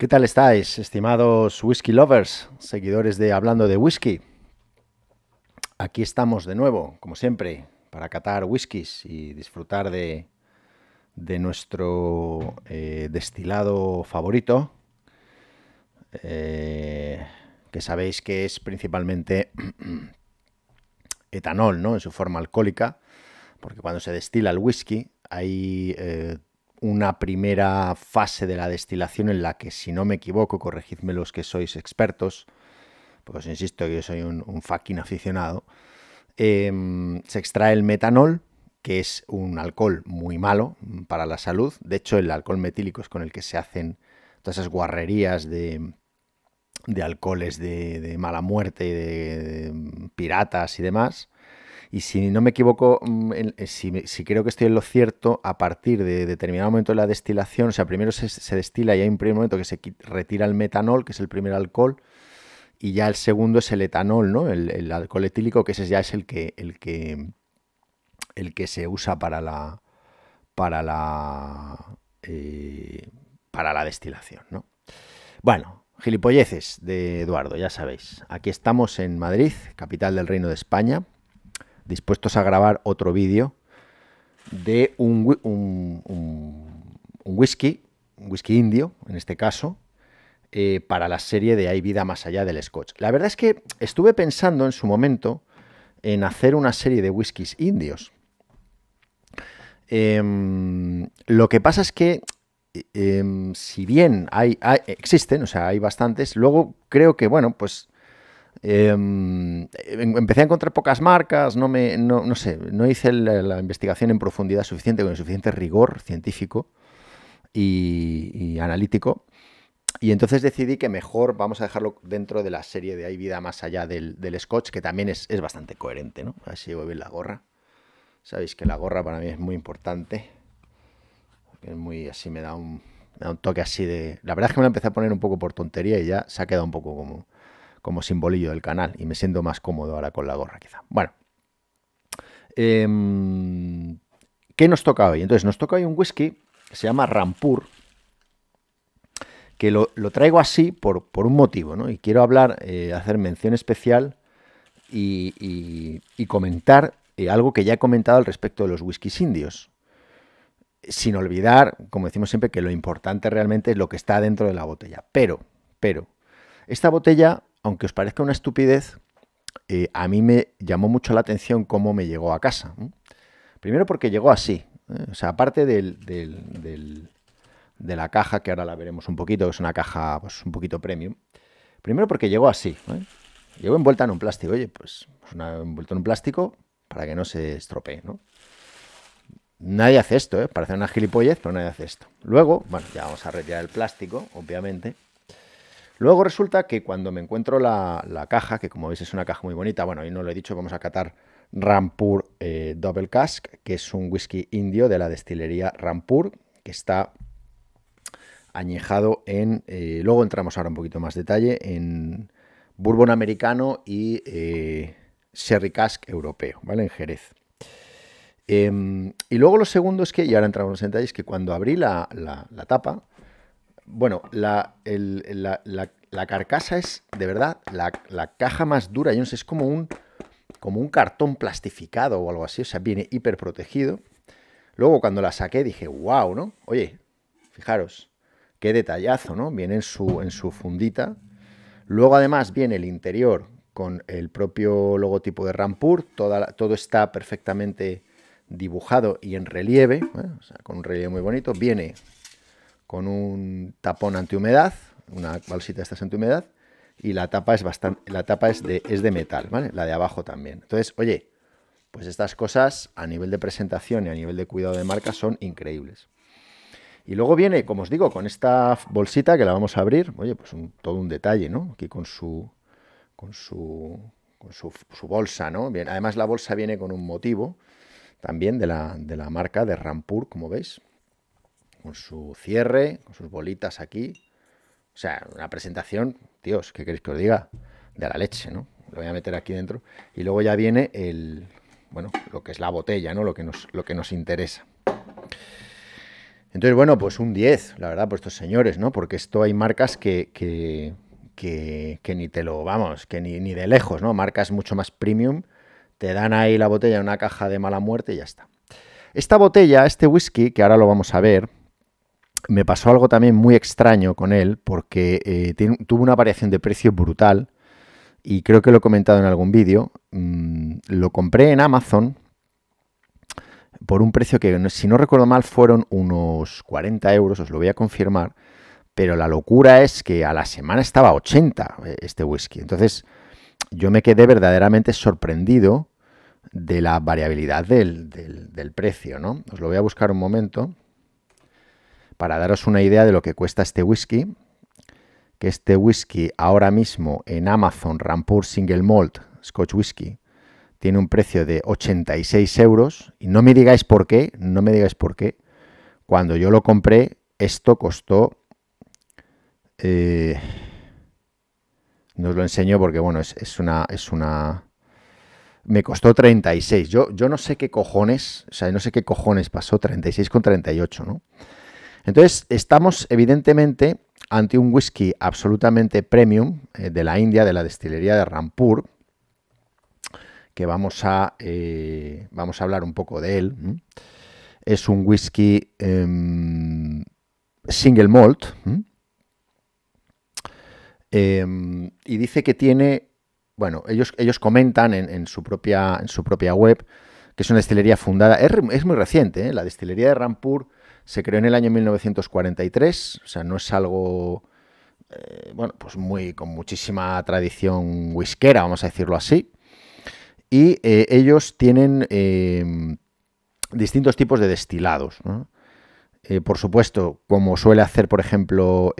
¿Qué tal estáis, estimados whisky lovers, seguidores de Hablando de Whisky? Aquí estamos de nuevo, como siempre, para catar whiskies y disfrutar de, nuestro eh, destilado favorito, eh, que sabéis que es principalmente etanol, ¿no? En su forma alcohólica, porque cuando se destila el whisky hay eh, una primera fase de la destilación en la que, si no me equivoco, corregidme los que sois expertos, pues insisto que yo soy un, fucking aficionado, em, se extrae el metanol, que es un alcohol muy malo para la salud. De hecho, el alcohol metílico es con el que se hacen todas esas guarrerías de, de alcoholes de, mala muerte, de em, piratas y demás. Y si no me equivoco, mm, eh, si, si, creo que estoy en lo cierto, a partir de determinado momento de la destilación, o sea, primero se, se destila y hay un primer momento que se retira el metanol, que es el primer alcohol, y ya el segundo es el etanol, ¿no? El, alcohol etílico, que ese ya es el que, el que, el que se usa para la, para la, eh, para la destilación, Bueno, gilipolleces de Eduardo, ya sabéis. Aquí estamos en Madrid, capital del Reino de España dispuestos a grabar otro vídeo de un, un, whisky, un whisky indio en este caso, eh, para la serie de Hay vida más allá del Scotch. La verdad es que estuve pensando en su momento en hacer una serie de whiskies indios. Em, lo que pasa es que, em, si bien hay, existen, o sea, hay bastantes, luego creo que, bueno, pues Em, em, empecé a encontrar pocas marcas, no, me, no, sé, no hice la, investigación en profundidad suficiente, con el suficiente rigor científico y, analítico. Y entonces decidí que mejor vamos a dejarlo dentro de la serie de Hay vida más allá del, del Scotch, que también es, es, bastante coherente, ¿no? A ver bien la gorra. Sabéis que la gorra para mí es muy importante. Es muy así, me da un, me da un toque así de... La verdad es que me la empecé a poner un poco por tontería y ya se ha quedado un poco como como simbolillo del canal y me siento más cómodo ahora con la gorra quizá. Bueno. Em, ¿Qué nos toca hoy? Entonces nos toca hoy un whisky que se llama Rampur, que lo, traigo así por, un motivo, ¿no? Y quiero hablar, eh, hacer mención especial y, comentar eh, algo que ya he comentado al respecto de los whiskys indios. Sin olvidar, como decimos siempre, que lo importante realmente es lo que está dentro de la botella. Pero, pero, esta botella aunque os parezca una estupidez, eh, a mí me llamó mucho la atención cómo me llegó a casa. Primero porque llegó así, ¿eh? o sea, aparte de la caja, que ahora la veremos un poquito, que es una caja pues, un poquito premium. Primero porque llegó así, ¿eh? llegó envuelta en un plástico, oye, pues, pues una, envuelta en un plástico para que no se estropee, ¿no? Nadie hace esto, ¿eh? parece una gilipollez, pero nadie hace esto. Luego, bueno, ya vamos a retirar el plástico, obviamente. Luego resulta que cuando me encuentro la, caja, que como veis es una caja muy bonita, bueno, y no lo he dicho, vamos a catar Rampur eh, Double Cask, que es un whisky indio de la destilería Rampur, que está añejado en, eh, luego entramos ahora un poquito más detalle, en bourbon americano y eh, sherry cask europeo, ¿vale? En Jerez. Em, y luego lo segundo es que, y ahora entramos en detalle, es que cuando abrí la tapa, bueno, la, carcasa es, de verdad, la, caja más dura. es como un, como un cartón plastificado o algo así. O sea, viene hiper Luego, cuando la saqué, dije, wow, ¿no? Oye, fijaros, qué detallazo, ¿no? Viene en su, en su fundita. Luego, además, viene el interior con el propio logotipo de Rampur. todo está perfectamente dibujado y en relieve, ¿eh? o sea, con un relieve muy bonito. Viene con un tapón antihumedad, una bolsita de estas antihumedad, y la tapa es bastante, la tapa es de, es de metal, ¿vale? La de abajo también. Entonces, oye, pues estas cosas a nivel de presentación y a nivel de cuidado de marca son increíbles. Y luego viene, como os digo, con esta bolsita que la vamos a abrir, oye, pues todo un detalle, ¿no? Aquí con su con su con su bolsa, ¿no? Bien, además la bolsa viene con un motivo también de la, de la marca de Rampur, como veis con su cierre, con sus bolitas aquí. O sea, una presentación, Dios, ¿qué queréis que os diga? De la leche, ¿no? Lo voy a meter aquí dentro. Y luego ya viene el, bueno, lo que es la botella, ¿no? Lo que nos, lo que nos interesa. Entonces, bueno, pues un 10, la verdad, por estos señores, ¿no? Porque esto hay marcas que, que, que, ni te lo, vamos, que ni, ni de lejos, ¿no? Marcas mucho más premium, te dan ahí la botella en una caja de mala muerte y ya está. Esta botella, este whisky, que ahora lo vamos a ver, me pasó algo también muy extraño con él, porque eh, tuvo una variación de precio brutal, y creo que lo he comentado en algún vídeo. Mm, lo compré en Amazon por un precio que, si no recuerdo mal, fueron unos 40 euros, os lo voy a confirmar, pero la locura es que a la semana estaba 80 eh, este whisky. Entonces, yo me quedé verdaderamente sorprendido de la variabilidad del, del precio, ¿no? Os lo voy a buscar un momento para daros una idea de lo que cuesta este whisky, que este whisky ahora mismo en Amazon Rampur Single Malt Scotch Whisky tiene un precio de 86 euros. Y no me digáis por qué, no me digáis por qué. Cuando yo lo compré, esto costó... Eh, no os lo enseño porque, bueno, es, una... Es una me costó 36. Yo, yo no sé qué cojones, o sea, no sé qué cojones pasó, 36 con 38, ¿no? Entonces, estamos evidentemente ante un whisky absolutamente premium eh, de la India, de la destilería de Rampur, que vamos a, eh, vamos a hablar un poco de él. Es un whisky em, single malt em, y dice que tiene, bueno, ellos, ellos comentan en, su propia, en su propia web que es una destilería fundada, es, es muy reciente, ¿eh? la destilería de Rampur se creó en el año 1943, o sea, no es algo, eh, bueno, pues muy, con muchísima tradición whiskera, vamos a decirlo así. Y eh, ellos tienen eh, distintos tipos de destilados. por supuesto, como suele hacer, por ejemplo,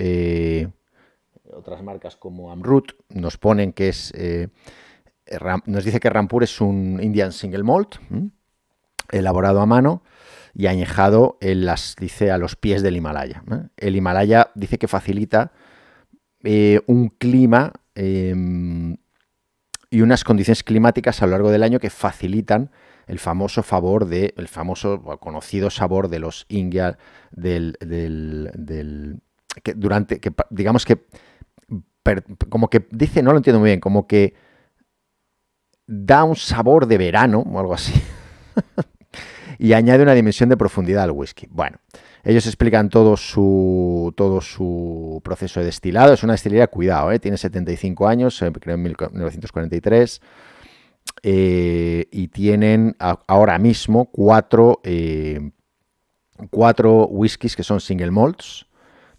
otras marcas como Amrut, nos ponen que es, nos dice que Rampur es un Indian Single Malt, elaborado a mano y añejado en las, dice, a los pies del Himalaya. El Himalaya dice que facilita eh, un clima em, y unas condiciones climáticas a lo largo del año que facilitan el famoso favor de, el famoso conocido sabor de los indias del, del, que durante, que digamos que, como que dice, no lo entiendo muy bien, como que da un sabor de verano o algo así. y añade una dimensión de profundidad al whisky. Bueno, ellos explican todo su, todo su proceso de destilado. Es una destilería, cuidado, eh, tiene 75 años, creo en 1943. Eh, y tienen ahora mismo cuatro, eh, cuatro whiskies que son single malts,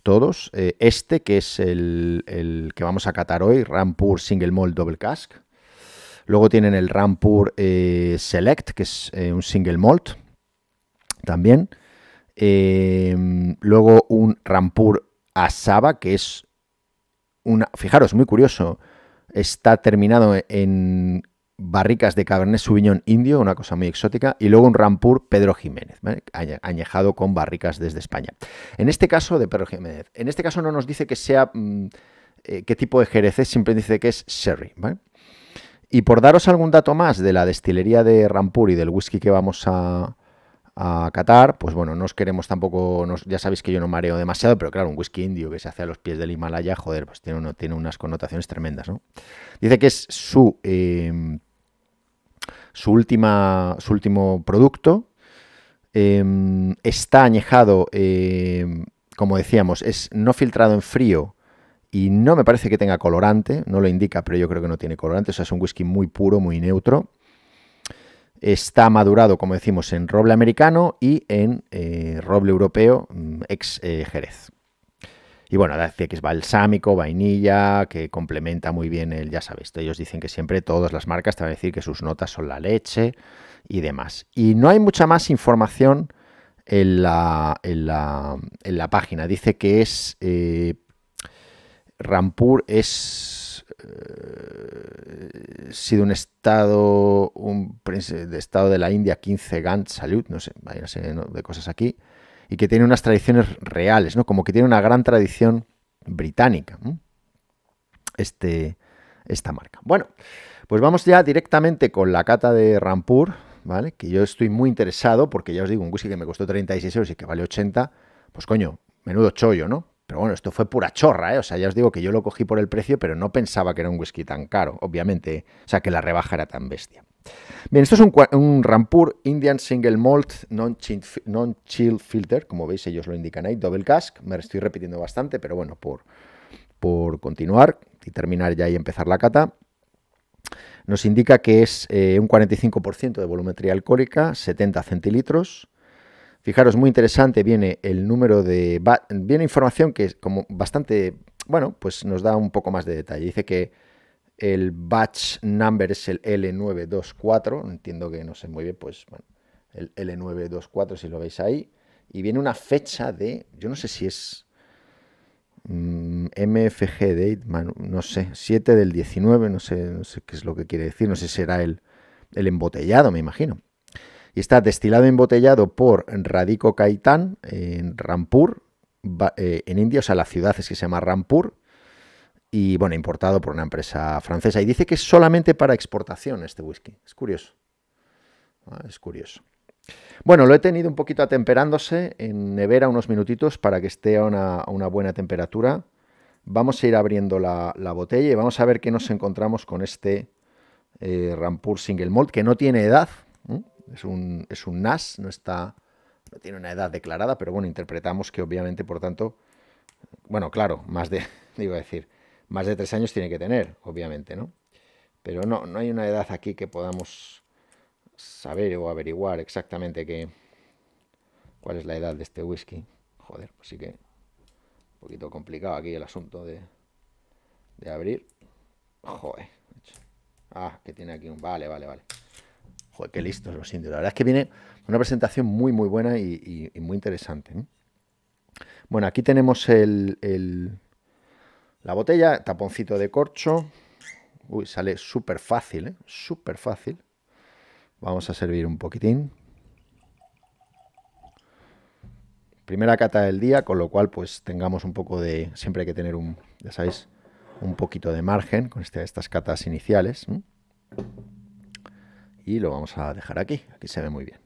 todos. este, que es el, el, que vamos a catar hoy, Rampur Single Malt Double Cask. Luego tienen el Rampur Select, que es un single malt, también. Em, luego un Rampur Asaba, que es una. Fijaros, muy curioso. Está terminado en barricas de Cabernet Sauvignon indio, una cosa muy exótica, y luego un Rampur Pedro Jiménez, añejado con barricas desde España. En este caso de Pedro Jiménez, en este caso no nos dice que sea mm, eh, qué tipo de jerez, siempre dice que es sherry, Y por daros algún dato más de la destilería de Rampur y del whisky que vamos a, a Qatar, pues bueno, no os queremos tampoco, ya sabéis que yo no mareo demasiado, pero claro, un whisky indio que se hace a los pies del Himalaya, joder, pues tiene, tiene unas connotaciones tremendas, ¿no? Dice que es su, em, su, última, su último producto, em, está añejado, em, como decíamos, es no filtrado en frío y no me parece que tenga colorante, no lo indica, pero yo creo que no tiene colorante, o sea, es un whisky muy puro, muy neutro. Está madurado, como decimos, en roble americano y en eh, roble europeo mm, ex eh, Jerez. Y bueno, dice que es balsámico, vainilla, que complementa muy bien el, ya sabéis, ellos dicen que siempre todas las marcas te van a decir que sus notas son la leche y demás. Y no hay mucha más información en la, en la, página. Dice que es... Eh, Rampur es eh, sido un estado, un de estado de la India, 15 Gant Salud, no sé, vaya de cosas aquí, y que tiene unas tradiciones reales, ¿no? Como que tiene una gran tradición británica, este, esta marca. Bueno, pues vamos ya directamente con la cata de Rampur, ¿vale? Que yo estoy muy interesado, porque ya os digo, un whisky que me costó 36 euros y que vale 80, pues coño, menudo chollo, ¿no? Pero bueno, esto fue pura chorra, ¿eh? O sea, ya os digo que yo lo cogí por el precio, pero no pensaba que era un whisky tan caro, obviamente. ¿eh? O sea, que la rebaja era tan bestia. Bien, esto es un, Rampur Indian Single Malt Non-Chill Filter, como veis ellos lo indican ahí, Double Cask. Me estoy repitiendo bastante, pero bueno, por, por continuar y terminar ya y empezar la cata nos indica que es eh, un 45% de volumetría alcohólica, 70 centilitros, Fijaros, muy interesante viene el número de... Viene información que es como bastante... Bueno, pues nos da un poco más de detalle. Dice que el batch number es el L924. Entiendo que no sé muy bien, pues bueno, el L924 si lo veis ahí. Y viene una fecha de... Yo no sé si es... MFG mm, date, no sé, 7 del 19, no sé, qué es lo que quiere decir, no sé si será el embotellado, me imagino y está destilado y embotellado por Radico Caitán eh, en Rampur, eh, en India, o sea, la ciudad es que se llama Rampur, y bueno, importado por una empresa francesa. Y dice que es solamente para exportación este whisky. Es curioso. Ah, es curioso. Bueno, lo he tenido un poquito atemperándose en nevera unos minutitos para que esté a una, buena temperatura. Vamos a ir abriendo la, botella y vamos a ver qué nos encontramos con este eh, Rampur Single Mold, que no tiene edad. Es un, NAS, no está. No tiene una edad declarada, pero bueno, interpretamos que obviamente, por tanto. Bueno, claro, más de. digo decir. Más de tres años tiene que tener, obviamente, ¿no? Pero no, no hay una edad aquí que podamos saber o averiguar exactamente qué. cuál es la edad de este whisky. Joder, pues sí que. Un poquito complicado aquí el asunto de. de abrir. Joder. Ah, que tiene aquí un. Vale, vale, vale. Joder, qué listos los indios. La verdad es que viene una presentación muy, muy buena y, muy interesante. ¿eh? Bueno, aquí tenemos la botella, taponcito de corcho. Uy, sale súper fácil, ¿eh? Súper fácil. Vamos a servir un poquitín. Primera cata del día, con lo cual pues tengamos un poco de... Siempre hay que tener un, ya sabéis, un poquito de margen con este, estas catas iniciales y lo vamos a dejar aquí, aquí se ve muy bien.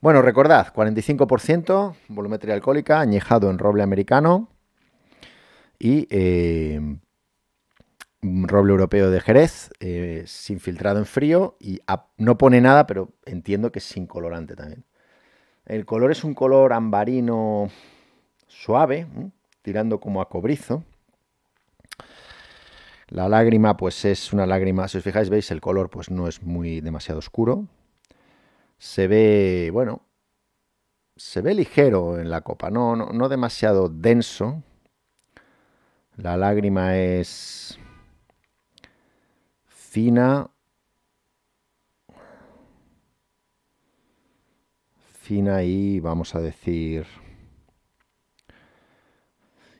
Bueno, recordad, 45% volumetría alcohólica, añejado en roble americano y eh, roble europeo de Jerez, eh, sin filtrado en frío y no pone nada, pero entiendo que es sin colorante también. El color es un color ambarino suave, tirando como a cobrizo. La lágrima, pues es una lágrima, si os fijáis, veis, el color pues no es muy demasiado oscuro. Se ve, bueno, se ve ligero en la copa, no, no, demasiado denso. La lágrima es fina, fina y vamos a decir...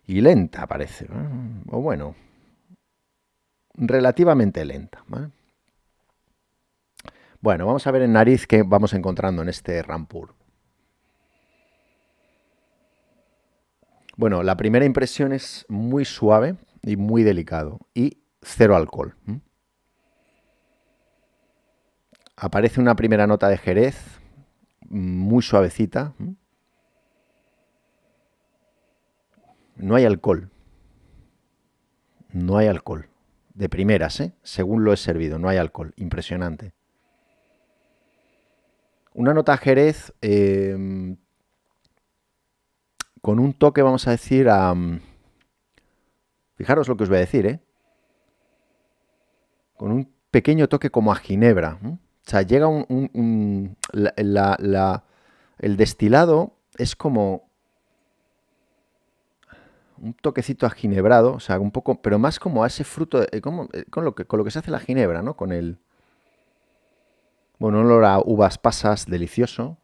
Y lenta parece, o bueno, relativamente lenta. Bueno, vamos a ver en nariz qué vamos encontrando en este Rampur. Bueno, la primera impresión es muy suave y muy delicado y cero alcohol. Aparece una primera nota de jerez, muy suavecita. No hay alcohol. No hay alcohol de primeras, ¿eh? según lo he servido, no hay alcohol, impresionante. Una nota Jerez em, con un toque, vamos a decir, a... Mm, fijaros lo que os voy a decir, ¿eh? Con un pequeño toque como a Ginebra. O sea, llega un... el destilado es como, un toquecito aginebrado, o sea, un poco, pero más como a ese fruto, eh, eh, con, lo que, con lo que se hace la ginebra, ¿no? Con el... Bueno, olor a uvas pasas delicioso,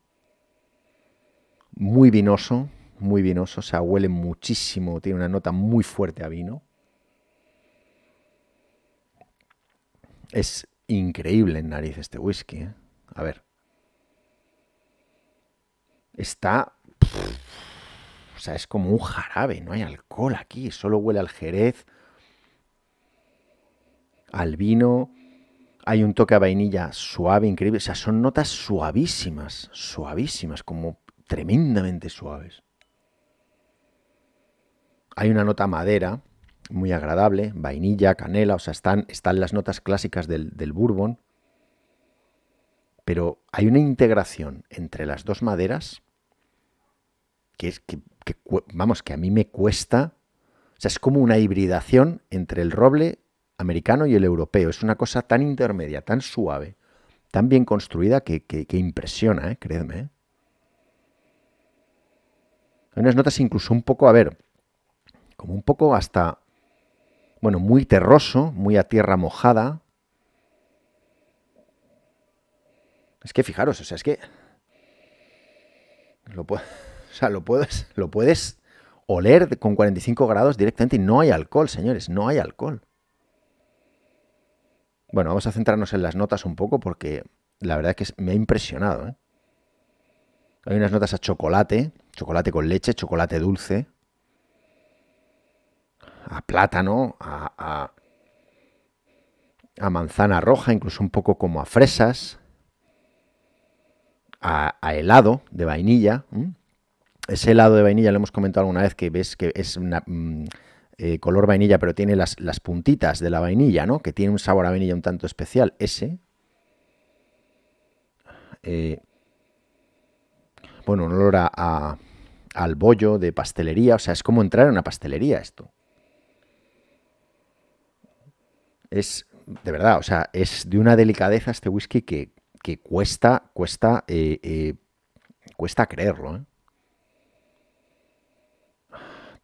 muy vinoso, muy vinoso, o sea, huele muchísimo, tiene una nota muy fuerte a vino. Es increíble en nariz este whisky, ¿eh? A ver. Está o sea, es como un jarabe, no hay alcohol aquí, solo huele al jerez, al vino, hay un toque a vainilla suave, increíble, o sea, son notas suavísimas, suavísimas, como tremendamente suaves. Hay una nota madera, muy agradable, vainilla, canela, o sea, están, están las notas clásicas del, del bourbon, pero hay una integración entre las dos maderas que es que, vamos, que a mí me cuesta, o sea, es como una hibridación entre el roble americano y el europeo, es una cosa tan intermedia, tan suave, tan bien construida que, impresiona, ¿eh? creedme. ¿eh? Hay unas notas incluso un poco, a ver, como un poco hasta, bueno, muy terroso, muy a tierra mojada. Es que fijaros, o sea, es que... Lo puedo... O sea, lo puedes, lo puedes oler con 45 grados directamente y no hay alcohol, señores, no hay alcohol. Bueno, vamos a centrarnos en las notas un poco porque la verdad es que me ha impresionado. ¿eh? Hay unas notas a chocolate, chocolate con leche, chocolate dulce, a plátano, a, a, manzana roja, incluso un poco como a fresas, a, helado de vainilla ese helado de vainilla, lo hemos comentado alguna vez, que ves que es una, mm, eh, color vainilla, pero tiene las, puntitas de la vainilla, ¿no? Que tiene un sabor a vainilla un tanto especial. Ese. Eh, bueno, un olor a, al bollo de pastelería. O sea, es como entrar en una pastelería esto. Es, de verdad, o sea, es de una delicadeza este whisky que, cuesta, cuesta, eh, cuesta creerlo, ¿eh?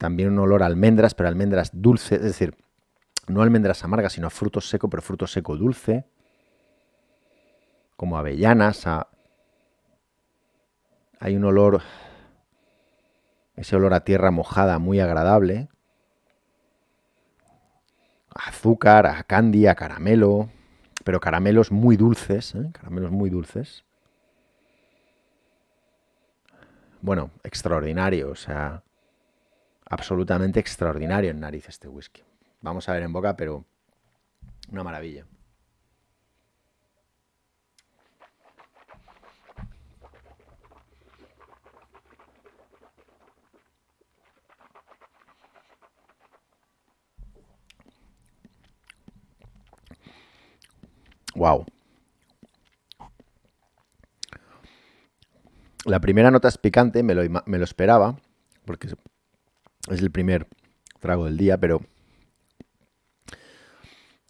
también un olor a almendras, pero almendras dulces, es decir, no almendras amargas, sino a fruto seco, pero fruto seco dulce, como avellanas, a... hay un olor, ese olor a tierra mojada muy agradable, azúcar, a candy, a caramelo, pero caramelos muy dulces, ¿eh? caramelos muy dulces. Bueno, extraordinario, o sea, absolutamente extraordinario en nariz este whisky. Vamos a ver en boca, pero una maravilla. Wow. La primera nota es picante, me lo, me lo esperaba, porque es el primer trago del día, pero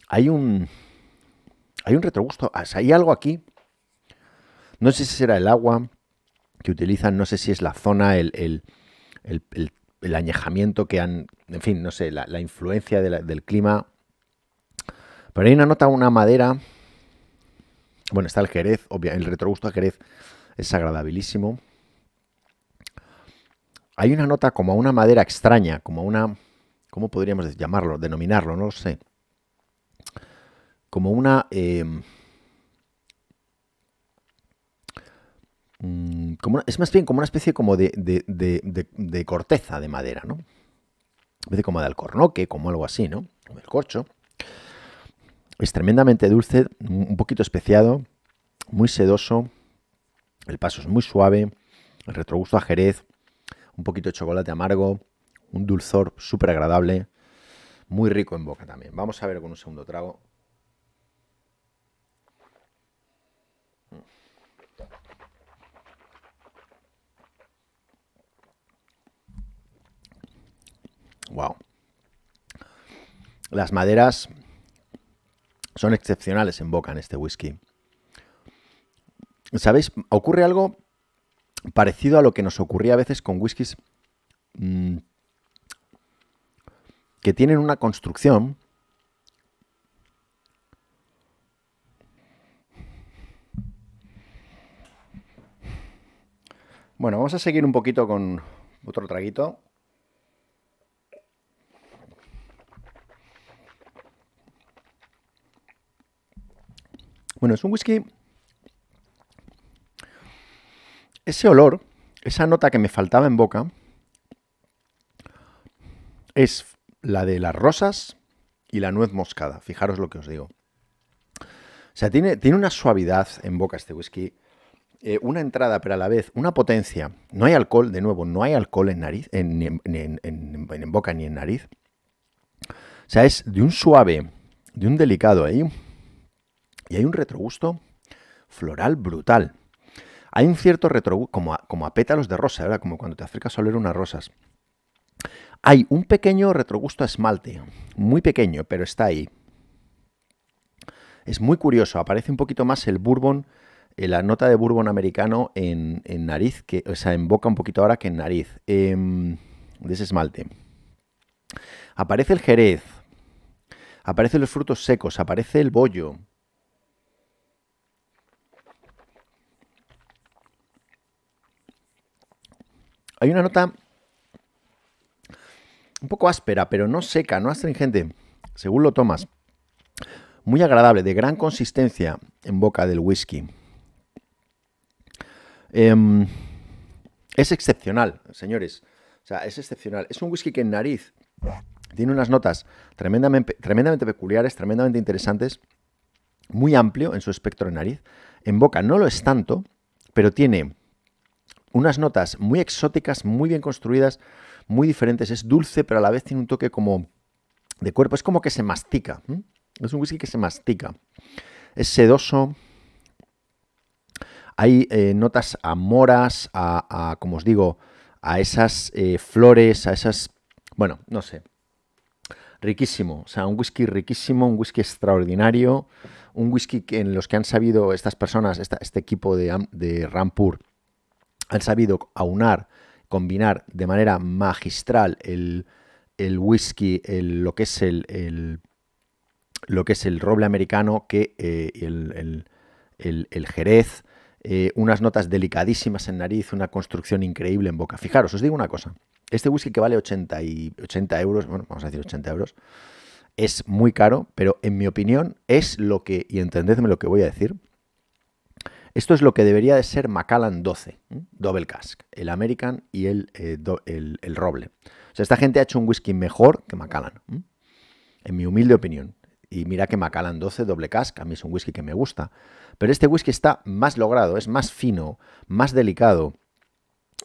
hay un hay un retrogusto, hay algo aquí. No sé si será el agua que utilizan, no sé si es la zona, el, añejamiento que han, en fin, no sé, la, influencia del clima. Pero hay una nota, una madera. Bueno, está el Jerez, obvio el retrogusto a Jerez es agradabilísimo hay una nota como a una madera extraña, como a una, ¿cómo podríamos llamarlo? Denominarlo, no lo sé. Como una... Em, mm, como es más bien como una especie como de, corteza de madera, ¿no? Es como de alcornoque, como algo así, ¿no? Como el corcho. Es tremendamente dulce, un poquito especiado, muy sedoso. El paso es muy suave, el retrogusto a jerez, un poquito de chocolate amargo, un dulzor súper agradable, muy rico en boca también. Vamos a ver con un segundo trago. Wow. Las maderas son excepcionales en boca en este whisky. ¿Sabéis? Ocurre algo parecido a lo que nos ocurría a veces con whiskies mm, que tienen una construcción Bueno, vamos a seguir un poquito con otro traguito. Bueno, es un whisky ese olor, esa nota que me faltaba en boca, es la de las rosas y la nuez moscada. Fijaros lo que os digo. O sea, tiene, tiene una suavidad en boca este whisky, eh, una entrada, pero a la vez una potencia. No hay alcohol, de nuevo, no hay alcohol en, nariz, en, en boca ni en nariz. O sea, es de un suave, de un delicado ahí. Y hay un retrogusto floral brutal. Hay un cierto retrogusto, como a, pétalos de rosa, ¿verdad? Como cuando te acercas a oler unas rosas. Hay un pequeño retrogusto a esmalte, muy pequeño, pero está ahí. Es muy curioso, aparece un poquito más el bourbon, eh, la nota de bourbon americano en, nariz, que, o sea, en boca un poquito ahora que en nariz, em, de ese esmalte. Aparece el jerez, aparecen los frutos secos, aparece el bollo, Hay una nota un poco áspera, pero no seca, no astringente, según lo tomas. Muy agradable, de gran consistencia en boca del whisky. Em, es excepcional, señores. O sea, es excepcional. Es un whisky que en nariz tiene unas notas tremendamente, tremendamente peculiares, tremendamente interesantes, muy amplio en su espectro de nariz. En boca no lo es tanto, pero tiene unas notas muy exóticas, muy bien construidas, muy diferentes. Es dulce, pero a la vez tiene un toque como de cuerpo. Es como que se mastica. Es un whisky que se mastica. Es sedoso. Hay eh, notas a moras, a, como os digo, a esas eh, flores, a esas... Bueno, no sé. Riquísimo. O sea, un whisky riquísimo, un whisky extraordinario. Un whisky en los que han sabido estas personas, este equipo de, de Rampur, han sabido aunar, combinar de manera magistral el, whisky, lo que es el, lo que es el roble americano, que eh, el, jerez, eh, unas notas delicadísimas en nariz, una construcción increíble en boca. Fijaros, os digo una cosa. Este whisky que vale 80, y, 80 euros, bueno, vamos a decir 80 euros, es muy caro, pero en mi opinión es lo que, y entendedme lo que voy a decir, esto es lo que debería de ser Macallan 12, Double Cask, el American y eh, el, el, Roble. O sea, esta gente ha hecho un whisky mejor que Macallan, en mi humilde opinión. Y mira que Macallan 12, Doble Cask, a mí es un whisky que me gusta. Pero este whisky está más logrado, es más fino, más delicado,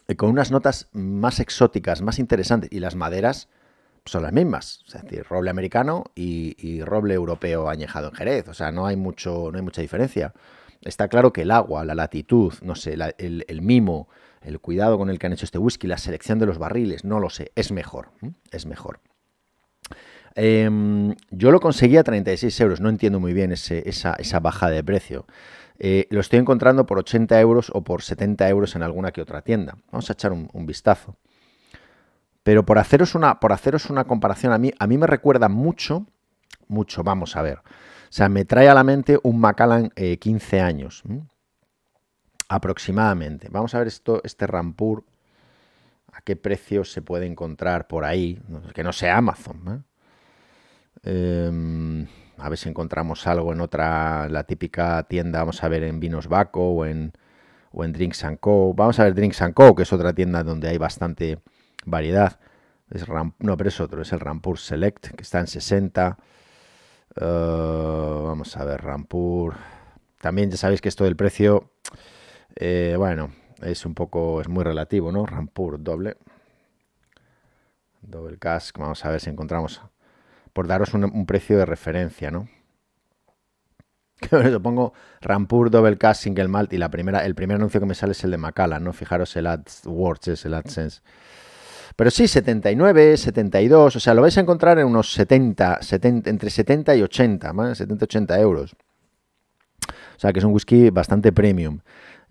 eh, con unas notas más exóticas, más interesantes. Y las maderas son las mismas, es decir, roble americano y, roble europeo añejado en Jerez. O sea, no hay, mucho, no hay mucha diferencia. Está claro que el agua, la latitud, no sé, el, mimo, el cuidado con el que han hecho este whisky, la selección de los barriles, no lo sé, es mejor, es mejor. Em, yo lo conseguí a 36 euros, no entiendo muy bien esa, baja de precio. Eh, lo estoy encontrando por 80 euros o por 70 euros en alguna que otra tienda. Vamos a echar un, un vistazo. Pero por haceros una, por haceros una comparación, a mí, a mí me recuerda mucho, mucho, vamos a ver. O sea, me trae a la mente un Macallan 15 eh, años, aproximadamente. Vamos a ver esto, este Rampur, a qué precio se puede encontrar por ahí, que no sea Amazon. ¿eh? Em, a ver si encontramos algo en otra, la típica tienda, vamos a ver en Vinos Baco o en, o en Drinks Co. Vamos a ver Drinks Co, que es otra tienda donde hay bastante variedad. no, pero es otro, es el Rampur Select, que está en 60. Eh, vamos a ver, Rampur. También ya sabéis que esto del precio, eh, bueno, es un poco, es muy relativo, ¿no? Rampur doble. Double cask, vamos a ver si encontramos, por daros un, precio de referencia, ¿no? Yo pongo Rampur doble Cash Single Malt y la primera, el primer anuncio que me sale es el de Macala, ¿no? Fijaros el AdWords, es el AdSense. Pero sí, 79, 72, o sea, lo vais a encontrar en unos 70, 70 entre 70 y 80, más 70, 80 euros. O sea, que es un whisky bastante premium.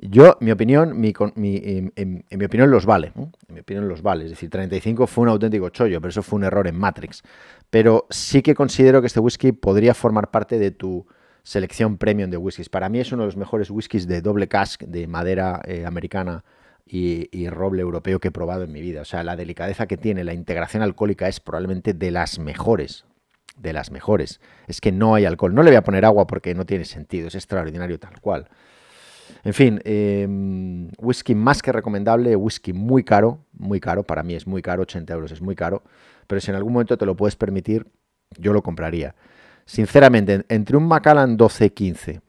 Yo, mi opinión, mi, eh, en, mi opinión los vale. En mi opinión los vale. Es decir, 35 fue un auténtico chollo, pero eso fue un error en Matrix. Pero sí que considero que este whisky podría formar parte de tu selección premium de whiskies. Para mí es uno de los mejores whiskies de doble cask de madera eh, americana y, roble europeo que he probado en mi vida. O sea, la delicadeza que tiene la integración alcohólica es probablemente de las mejores. De las mejores. Es que no hay alcohol. No le voy a poner agua porque no tiene sentido. Es extraordinario tal cual. En fin, em, whisky más que recomendable, whisky muy caro, muy caro, para mí es muy caro, 80 euros es muy caro, pero si en algún momento te lo puedes permitir, yo lo compraría. Sinceramente, entre un Macallan 12-15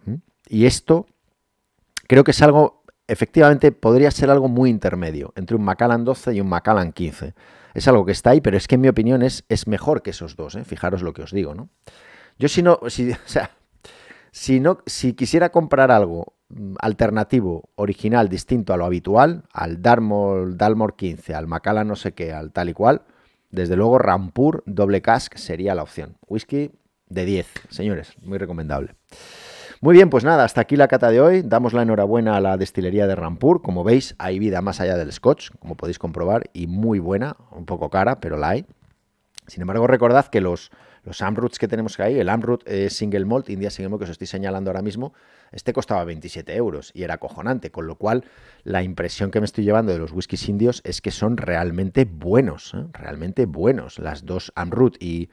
y esto, creo que es algo efectivamente podría ser algo muy intermedio entre un Macallan 12 y un Macallan 15. Es algo que está ahí, pero es que en mi opinión es, mejor que esos dos. ¿eh? Fijaros lo que os digo, ¿no? Yo si no, si, o sea, si no, si quisiera comprar algo mm, alternativo, original, distinto a lo habitual, al Dalmore Dalmor 15, al Macallan no sé qué, al tal y cual, desde luego Rampur doble cask sería la opción. Whisky de 10, señores, muy recomendable. Muy bien, pues nada, hasta aquí la cata de hoy. Damos la enhorabuena a la destilería de Rampur. Como veis, hay vida más allá del scotch, como podéis comprobar, y muy buena, un poco cara, pero la hay. Sin embargo, recordad que los, los Amruts que tenemos ahí, el Amrut eh, Single Malt, India Single Malt que os estoy señalando ahora mismo, este costaba 27 euros y era cojonante, con lo cual la impresión que me estoy llevando de los whiskies indios es que son realmente buenos, ¿eh? realmente buenos. Las dos Amrut y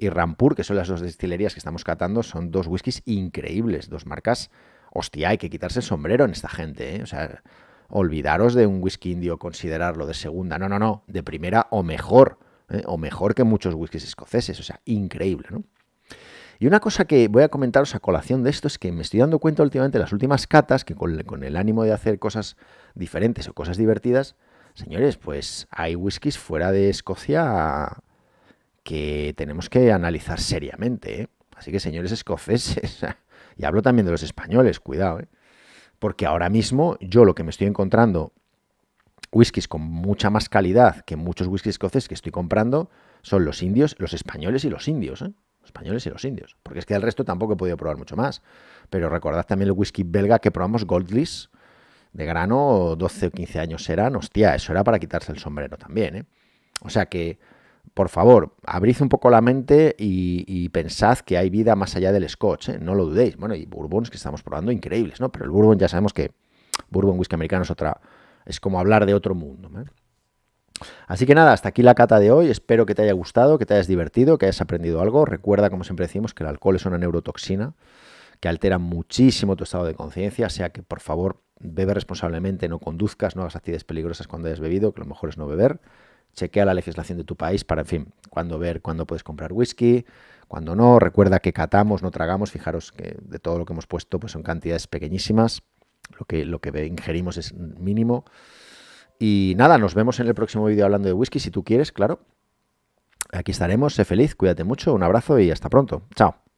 y Rampur, que son las dos destilerías que estamos catando, son dos whiskies increíbles, dos marcas. Hostia, hay que quitarse el sombrero en esta gente, ¿eh? O sea, olvidaros de un whisky indio, considerarlo de segunda, no, no, no, de primera o mejor, ¿eh? o mejor que muchos whiskies escoceses, o sea, increíble, ¿no? Y una cosa que voy a comentaros a colación de esto es que me estoy dando cuenta últimamente las últimas catas que con, con el ánimo de hacer cosas diferentes o cosas divertidas, señores, pues hay whiskies fuera de Escocia que tenemos que analizar seriamente. ¿eh? Así que, señores escoceses, y hablo también de los españoles, cuidado, ¿eh? porque ahora mismo yo lo que me estoy encontrando, whiskies con mucha más calidad que muchos whiskies escoceses que estoy comprando, son los indios, los españoles y los indios. ¿eh? Los españoles y los indios. Porque es que el resto tampoco he podido probar mucho más. Pero recordad también el whisky belga que probamos, Goldlis de grano, 12 o 15 años eran. Hostia, eso era para quitarse el sombrero también. ¿eh? O sea que por favor, abrid un poco la mente y, pensad que hay vida más allá del Scotch, ¿eh? no lo dudéis. Bueno, y bourbons que estamos probando increíbles, ¿no? Pero el bourbon ya sabemos que bourbon whisky americano es otra, es como hablar de otro mundo. ¿eh? Así que nada, hasta aquí la cata de hoy. Espero que te haya gustado, que te hayas divertido, que hayas aprendido algo. Recuerda, como siempre decimos, que el alcohol es una neurotoxina que altera muchísimo tu estado de conciencia, sea que por favor bebe responsablemente, no conduzcas, no hagas actividades peligrosas cuando hayas bebido, que lo mejor es no beber chequea la legislación de tu país para, en fin, cuando ver, cuándo puedes comprar whisky, cuándo no. Recuerda que catamos, no tragamos. Fijaros que de todo lo que hemos puesto pues son cantidades pequeñísimas. Lo que, lo que ingerimos es mínimo. Y nada, nos vemos en el próximo vídeo hablando de whisky, si tú quieres, claro. Aquí estaremos, sé feliz, cuídate mucho, un abrazo y hasta pronto. Chao.